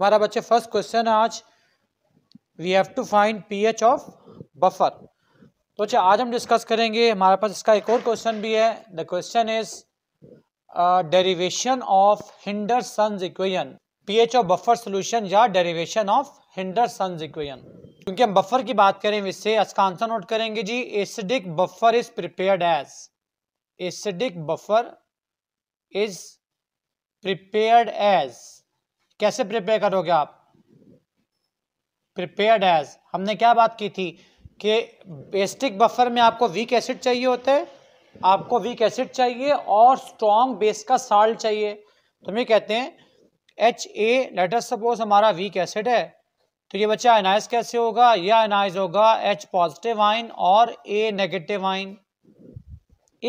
हमारा बच्चे first question है आज we have to find pH of buffer तो अच्छा आज हम डिस्कस करेंगे हमारे पास इसका एक और क्वेश्चन भी है the question is derivation of Henderson equation pH of buffer solution या derivation of Henderson equation क्योंकि हम बफर की बात करें इससे इसका आंसर नोट करेंगे जी acidic buffer is prepared as acidic buffer is prepared as कैसे प्रिपेयर करोगे आप प्रिपेयर्ड एज हमने क्या बात की थी कि बेस्टिक बफर में आपको वीक एसिड चाहिए होते हैं आपको वीक एसिड चाहिए और स्ट्रॉन्ग बेस का साल्ट चाहिए तो हम ये कहते हैं एच ए लेटर सपोज हमारा वीक एसिड है तो ये बच्चा एनाइज कैसे होगा या एनाइज होगा एच पॉजिटिव आइन और ए नेगेटिव आइन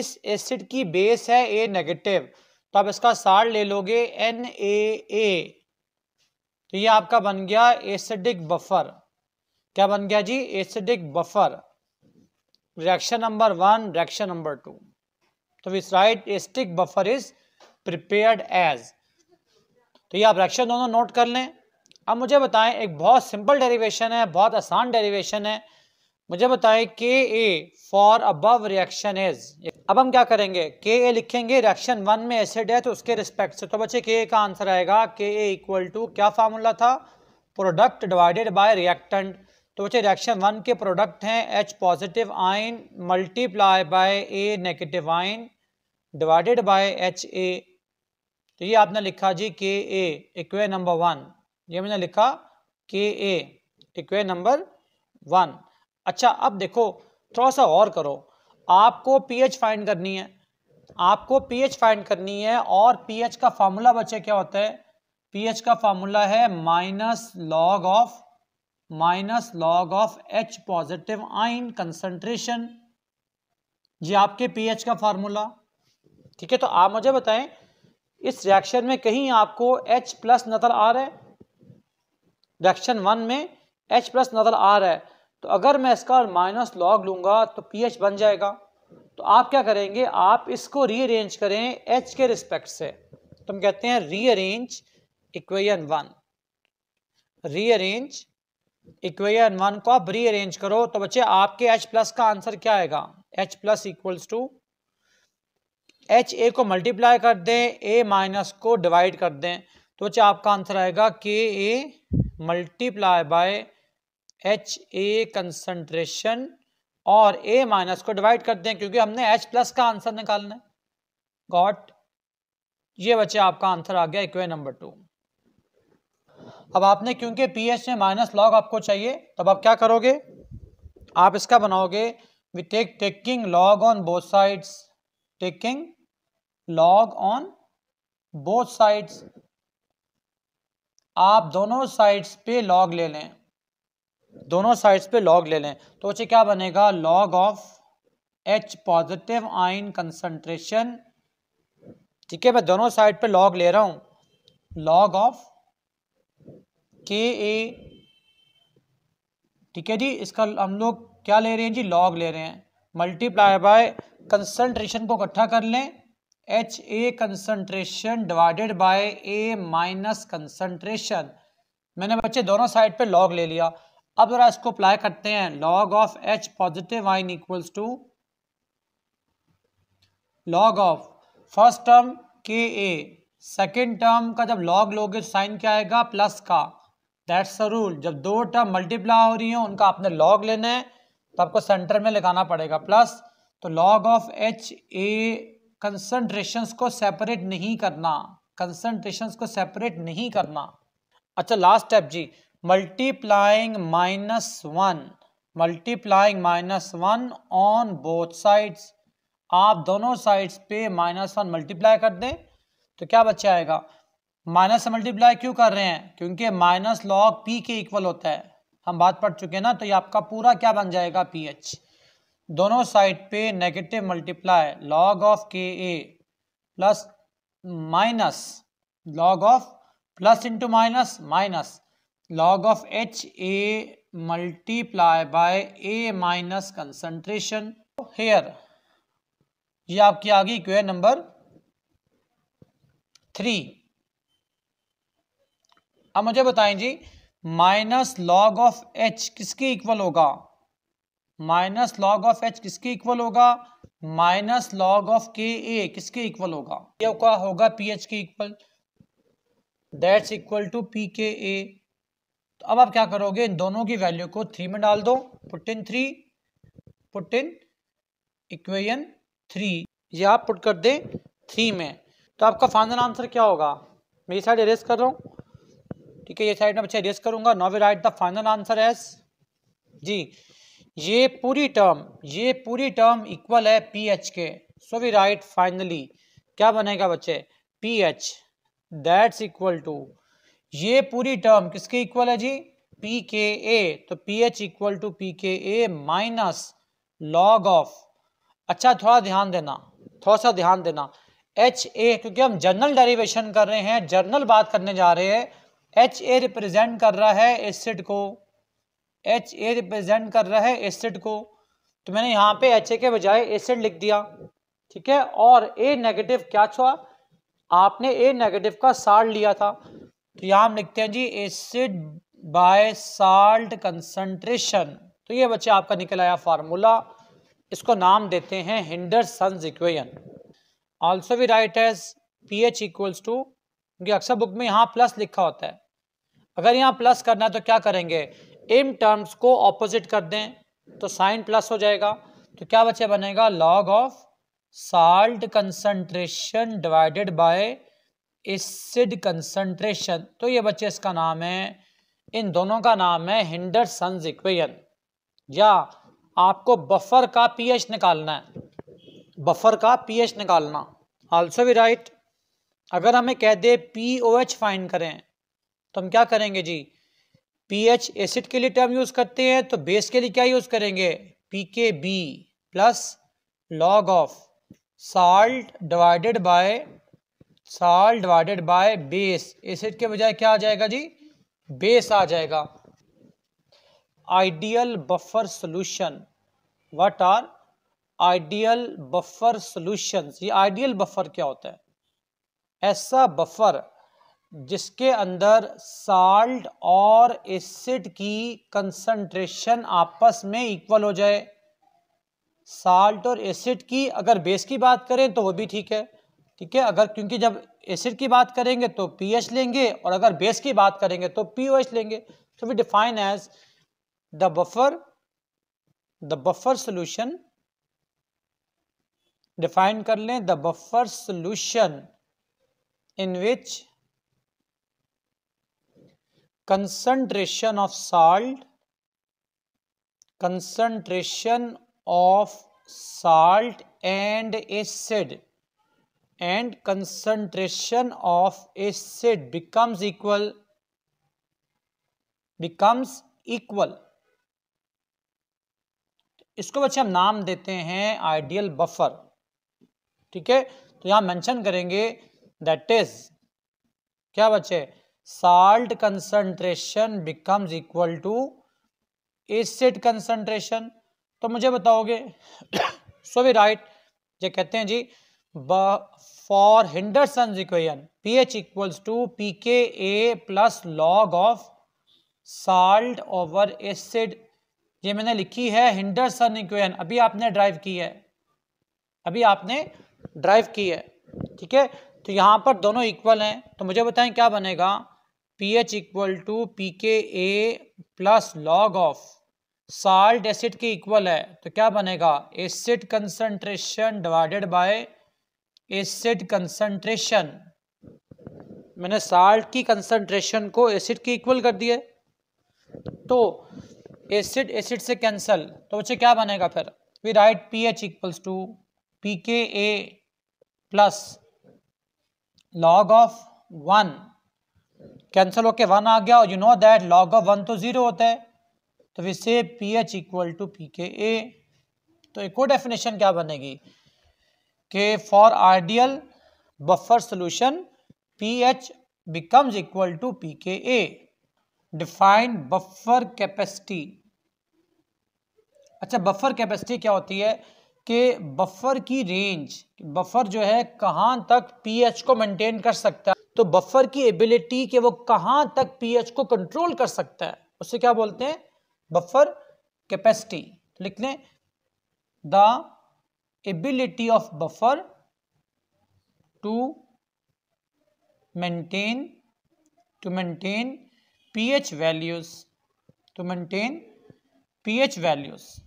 इस एसिड की बेस है ए नेगेटिव तो आप इसका साल्ट ले लोगे एन ए ए तो ये आपका बन गया एसिडिक बफर क्या बन गया जी acidic buffer reaction number one reaction number two तो with right acidic buffer is prepared as तो ये आप रिएक्शन दोनों नोट कर लें अब मुझे बताएं एक बहुत सिंपल डेरिवेशन है बहुत आसान डेरिवेशन है मुझे बताएं K A for above reaction is अब हम क्या करेंगे के ए लिखेंगे रिएक्शन वन में एसिड है तो उसके रिस्पेक्ट से तो बच्चे के ए का आंसर आएगा के ए इक्वल टू क्या फार्मूला था प्रोडक्ट डिवाइडेड बाय रिएक्टेंट तो बच्चे रिएक्शन वन के प्रोडक्ट हैं H positive ion multiply by A negative ion divided by H A तो ये आपने लिखा जी के ए इक्वे नंबर वन ये मैंने लिखा के ए इक्वे नंबर वन अच्छा अब देखो थोड़ा सा और करो आपको पीएच फाइंड करनी है आपको पीएच फाइंड करनी है और पीएच का फॉर्मूला बच्चे क्या होता है पीएच का फार्मूला है minus log of minus log of H positive ion concentration ये आपके पीएच का फार्मूला ठीक है तो आप मुझे बताएं इस रिएक्शन में कहीं आपको एच प्लस नजर आ रहा है रिएक्शन वन में एच प्लस नजर आ रहा है तो अगर मैं इसका माइनस लॉग लूँगा तो पी एच बन जाएगा तो आप क्या करेंगे आप इसको रीअरेंज करें एच के रिस्पेक्ट से तो हम कहते हैं rearrange equation one rearrange equation one को आप रीअरेंज करो तो बच्चे आपके एच प्लस का आंसर क्या आएगा H plus equals to H A को मल्टीप्लाई कर दें ए माइनस को डिवाइड कर दें तो बच्चे आपका आंसर आएगा K A multiply by H A concentration और ए माइनस को डिवाइड करते हैं क्योंकि हमने एच प्लस का आंसर निकालना है गॉट ये बच्चे आपका आंसर आ गया इक्वे नंबर टू अब आपने क्योंकि पीएच में माइनस लॉग आपको चाहिए तब आप क्या करोगे आप इसका बनाओगे we take taking log on both sides taking log on both sides आप दोनों साइड्स पे लॉग ले लें दोनों साइड्स पे लॉग ले लें तो उसे क्या बनेगा log of H positive ion concentration ठीक है मैं दोनों साइड पे लॉग ले रहा हूँ लॉग ऑफ के ए ठीक है जी इसका हम लोग क्या ले रहे हैं जी लॉग ले रहे हैं मल्टीप्लाई बाय कंसंट्रेशन को इकट्ठा कर लें H A concentration divided by A minus concentration मैंने बच्चे दोनों साइड पे लॉग ले लिया अब जरा इसको अप्लाई करते हैं log of H positive ion equals to log of first term K A second term का जब लॉग लोगे तो साइन क्या आएगा प्लस का दैट्स अ रूल जब दो टर्म मल्टीप्लाई हो रही हो उनका आपने लॉग लेना है तो आपको सेंटर में लगाना पड़ेगा प्लस तो log of H A concentration को सेपरेट नहीं करना कंसनट्रेशन को सेपरेट नहीं करना अच्छा लास्ट स्टेप जी multiplying minus one multiplying minus one on both sides आप दोनों साइड्स पे माइनस वन मल्टीप्लाई कर दें तो क्या बच्चा आएगा माइनस से मल्टीप्लाई क्यों कर रहे हैं क्योंकि minus log P K equal होता है हम बात पढ़ चुके हैं ना तो ये आपका पूरा क्या बन जाएगा पी एच दोनों साइड पे negative multiply log of K A plus minus log of plus into minus minus log of A multiply by A minus concentration here. ये आपकी आ गई क्वेश्चन नंबर थ्री अब मुझे बताएं जी माइनस लॉग ऑफ एच किसके इक्वल होगा माइनस लॉग ऑफ एच किसके इक्वल होगा minus log of K A किसके इक्वल होगा ये होगा पी एच के equal that's equal to P K ए तो अब आप क्या करोगे इन दोनों की वैल्यू को थ्री में डाल दो put in three put in equation three ये आप पुट कर दें थ्री में तो आपका फाइनल आंसर क्या होगा मैं ये साइड एरेस कर रहा हूँ ठीक है ये साइड में बच्चे एरेस करूंगा now we write the final answer as जी ये पूरी टर्म ये पूरी टर्म इक्वल है पी एच के सो वी राइट फाइनली क्या बनेगा बच्चे P H that's equal to ये पूरी टर्म किसके इक्वल है जी पी के ए तो P H equal to P K A minus log of अच्छा थोड़ा ध्यान देना थोड़ा सा ध्यान देना एच ए क्योंकि हम जर्नल डेरिवेशन कर रहे हैं जनरल बात करने जा रहे हैं एच ए रिप्रेजेंट कर रहा है एसिड को एच ए रिप्रेजेंट कर रहा है एसिड को तो मैंने यहाँ पे एच ए के बजाय एसिड लिख दिया ठीक है और ए नेगेटिव क्या छुआ आपने ए नेगेटिव का सार लिया था तो यहाँ हम लिखते हैं जी एसिड बाय साल्ट कंसंट्रेशन तो ये बच्चे आपका निकल आया फार्मूला इसको नाम देते हैं Hender Henderson equation also we write as P H equals to क्योंकि अक्सर बुक में यहाँ प्लस लिखा होता है अगर यहाँ प्लस करना है तो क्या करेंगे इन टर्म्स को ऑपोजिट कर दें तो साइन प्लस हो जाएगा तो क्या बच्चे बनेगा log of salt concentration divided by acid concentration तो ये बच्चे इसका नाम है इन दोनों का नाम है हिंडर इक्वेशन या आपको बफर का पीएच निकालना है बफर का पीएच निकालना आल्सो भी राइट अगर हमें कह दे पी ओ एच फाइन करें तो हम क्या करेंगे जी पीएच एसिड के लिए टर्म यूज़ करते हैं तो बेस के लिए क्या यूज़ करेंगे P K B plus log of salt divided by salt divided by base acid के बजाय क्या आ जाएगा जी बेस आ जाएगा ideal buffer solution what are ideal buffer solution ये आइडियल बफर क्या होता है ऐसा बफर जिसके अंदर साल्ट और एसिड की कंसंट्रेशन आपस में इक्वल हो जाए साल्ट और एसिड की अगर बेस की बात करें तो वो भी ठीक है ठीक है अगर क्योंकि जब एसिड की बात करेंगे तो पी लेंगे और अगर बेस की बात करेंगे तो पी लेंगे तो we define as the buffer the buffer solution define कर लें the buffer solution in which concentration of salt concentration of salt and acid and concentration of acid becomes equal becomes equal इसको बच्चे हम नाम देते हैं आइडियल बफर ठीक है तो यहां मेंशन करेंगे दैट इज क्या बच्चे salt concentration becomes equal to acid concentration तो मुझे बताओगे सो वी राइट ये कहते हैं जी for equation p H equals to P K A plus log of salt over acid ये मैंने लिखी है हिंडरसन इक्वेशन अभी आपने ड्राइव की है अभी आपने ड्राइव की है ठीक है तो यहाँ पर दोनों इक्वल हैं तो मुझे बताएं क्या बनेगा p H equal to P K A plus log of salt acid के इक्वल है तो क्या बनेगा acid concentration divided by acid concentration मैंने साल्ट की कंसंट्रेशन को एसिड की इक्वल कर दिया तो एसिड एसिड से कैंसल तो बच्चे क्या बनेगा फिर we write p H equals to P K A plus log of one cancel होके वन आ गया और you know that log of one तो जीरो होता है तो we say p H equal to P K ए तो एक और डेफिनेशन क्या बनेगी के for ideal buffer solution p H to P K a define buffer capacity अच्छा बफर कैपेसिटी क्या होती है कि बफर की रेंज बफर जो है कहाँ तक पीएच को मेंटेन कर सकता है तो बफर की एबिलिटी के वो कहां तक पीएच को कंट्रोल कर सकता है उसे क्या बोलते हैं बफर कैपेसिटी लिख लें the ability of buffer to maintain to maintain pH values to maintain pH values